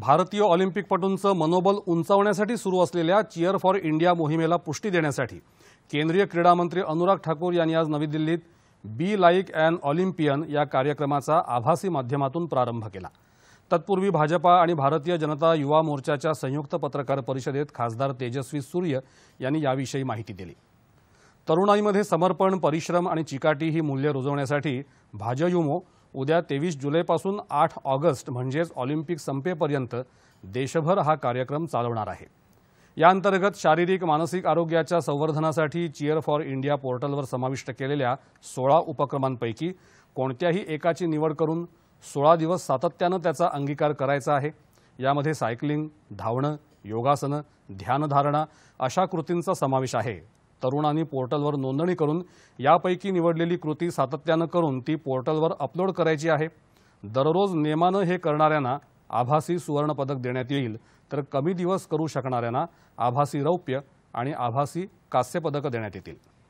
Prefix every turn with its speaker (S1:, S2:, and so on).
S1: भारतीय ऑलिम्पिकपटूंचं मनोबल उंचावण्यासाठी सुरू असलेल्या चिअर फॉर इंडिया मोहिमेला पुष्टी देण्यासाठी केंद्रीय क्रीडा मंत्री अनुराग ठाकूर यांनी आज नवी दिल्लीत बी लाईक अँड ऑलिम्पियन या कार्यक्रमाचा आभासी माध्यमातून प्रारंभ केला तत्पूर्वी भाजपा आणि भारतीय जनता युवा मोर्चाच्या संयुक्त पत्रकार परिषदेत खासदार तेजस्वी सूर्य यांनी याविषयी माहिती दिली तरुणाईमध्ये समर्पण परिश्रम आणि चिकाटी ही मूल्य रुजवण्यासाठी भाजयुमो उद्या तेवीस जुलैपासून आठ ऑगस्ट म्हणजेच ऑलिम्पिक संपेपर्यंत देशभर हा कार्यक्रम चालवणार आहे याअंतर्गत शारीरिक मानसिक आरोग्याच्या संवर्धनासाठी चिअर फॉर इंडिया पोर्टलवर समाविष्ट केलेल्या सोळा उपक्रमांपैकी कोणत्याही एकाची निवड करून सोळा दिवस सातत्यानं त्याचा अंगीकार करायचा आहे यामध्ये सायकलिंग धावणं योगासनं ध्यानधारणा अशा कृतींचा समावेश आहे तरुणांनी पोर्टलवर नोंदणी करून यापैकी निवडलेली कृती सातत्यानं करून ती पोर्टलवर अपलोड करायची आहे दररोज नेमानं हे करणाऱ्यांना आभासी सुवर्णपदक देण्यात येईल तर कमी दिवस करू शकणाऱ्यांना आभासी रौप्य आणि आभासी कास्यपदकं देण्यात येतील